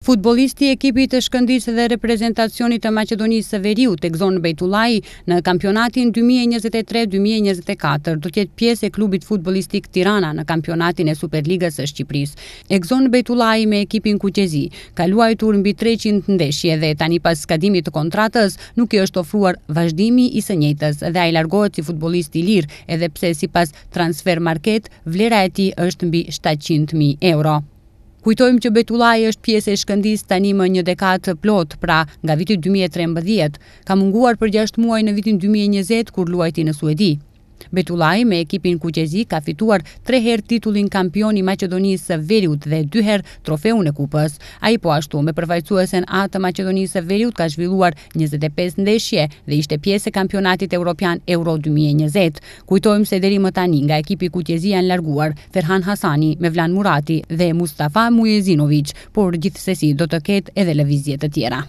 Futbolisti i ekipit të shkëndisë dhe reprezentacionit të Maqedonisë së Veriut, Exon Beitullahi, në kampionatin 2023-2024 do të jetë pjesë e klubit futbollistik Tirana në kampionatin e Superligës së Çipris. Ekzon Beitullahi me ekipin kuqezi ka luajtur mbi 300 ndeshje dhe tani pas skadimit të kontratës nuk i është ofruar vazhdimi i së njëjtës dhe ai largohet si futbollist i edhe pse sipas Transfermarkt vlera e tij është mbi 700.000 euro. Kujtojmë që Betulaj është pjesë e shkëndis të animë një dekatë të plot, pra nga vitit 2013, ka munguar për 6 muaj në vitin 2020, kur luajti në Suedi. Betulaj me ekipin Kuqezi ka fituar tre her titullin kampioni Macedonisë Veriut dhe dy her trofeun e kupës. A i po ashtu me përvajcuesen atë Macedonisë Veriut ka zhvilluar 25 ndeshje dhe ishte pjesë e kampionatit Europian Euro 2020. Kujtojmë se deri më tani nga ekipi Kuqezi janë larguar Ferhan Hasani, Mevlan Murati dhe Mustafa Mujezinovic, por gjithsesi do të ketë edhe levizjet të tjera.